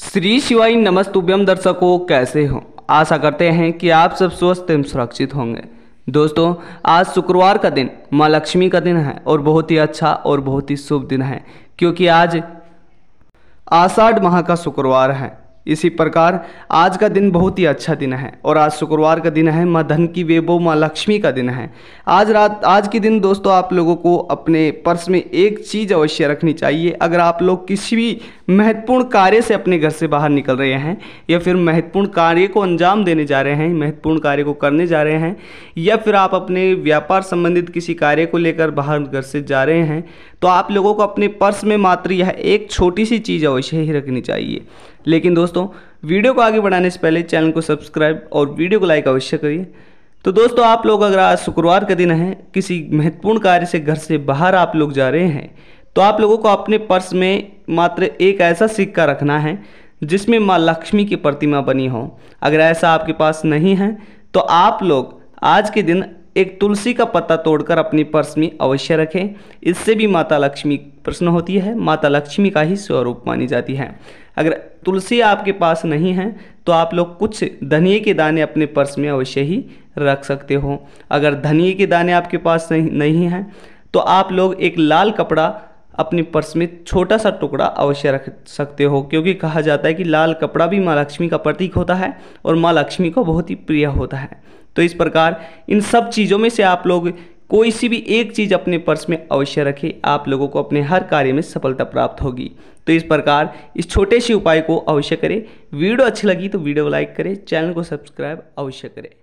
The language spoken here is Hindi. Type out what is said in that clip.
श्री शिवाई नमस्तुभ्यम दर्शकों कैसे हो आशा करते हैं कि आप सब स्वस्थ एवं सुरक्षित होंगे दोस्तों आज शुक्रवार का दिन माँ लक्ष्मी का दिन है और बहुत ही अच्छा और बहुत ही शुभ दिन है क्योंकि आज आषाढ़ माह का शुक्रवार है इसी प्रकार आज का दिन बहुत ही अच्छा दिन है और आज शुक्रवार का दिन है माँ धन की वेबो माँ लक्ष्मी का दिन है आज रात आज के दिन दोस्तों आप लोगों को अपने पर्स में एक चीज़ अवश्य रखनी चाहिए अगर आप लोग किसी भी महत्वपूर्ण कार्य से अपने घर से बाहर निकल रहे हैं या फिर महत्वपूर्ण कार्य को अंजाम देने जा रहे हैं महत्वपूर्ण कार्य को करने जा रहे हैं या फिर आप अपने व्यापार संबंधित किसी कार्य को लेकर बाहर घर से जा रहे हैं तो आप लोगों को अपने पर्स में मात्र यह एक छोटी सी चीज़ अवश्य ही रखनी चाहिए लेकिन दोस्तों दोस्तों वीडियो को आगे बढ़ाने से पहले चैनल को सब्सक्राइब और वीडियो को लाइक अवश्य करिए तो दोस्तों आप लोग अगर आज शुक्रवार का दिन है किसी महत्वपूर्ण कार्य से घर से बाहर आप लोग जा रहे हैं तो आप लोगों को अपने पर्स में मात्र एक ऐसा सिक्का रखना है जिसमें माँ लक्ष्मी की प्रतिमा बनी हो अगर ऐसा आपके पास नहीं है तो आप लोग आज के दिन एक तुलसी का पत्ता तोड़कर अपने पर्स में अवश्य रखें इससे भी माता लक्ष्मी प्रश्न होती है माता लक्ष्मी का ही स्वरूप मानी जाती है अगर तुलसी आपके पास नहीं है तो आप लोग कुछ धनिए के दाने अपने पर्स में अवश्य ही रख सकते हो अगर धनिए के दाने आपके पास नहीं नहीं हैं तो आप लोग एक लाल कपड़ा अपने पर्स में छोटा सा टुकड़ा अवश्य रख सकते हो क्योंकि कहा जाता है कि लाल कपड़ा भी माँ लक्ष्मी का प्रतीक होता है और माँ लक्ष्मी को बहुत ही प्रिय होता है तो इस प्रकार इन सब चीज़ों में से आप लोग कोई सी भी एक चीज़ अपने पर्स में अवश्य रखें आप लोगों को अपने हर कार्य में सफलता प्राप्त होगी तो इस प्रकार इस छोटे से उपाय को अवश्य करें वीडियो अच्छी लगी तो वीडियो लाइक करें चैनल को सब्सक्राइब अवश्य करें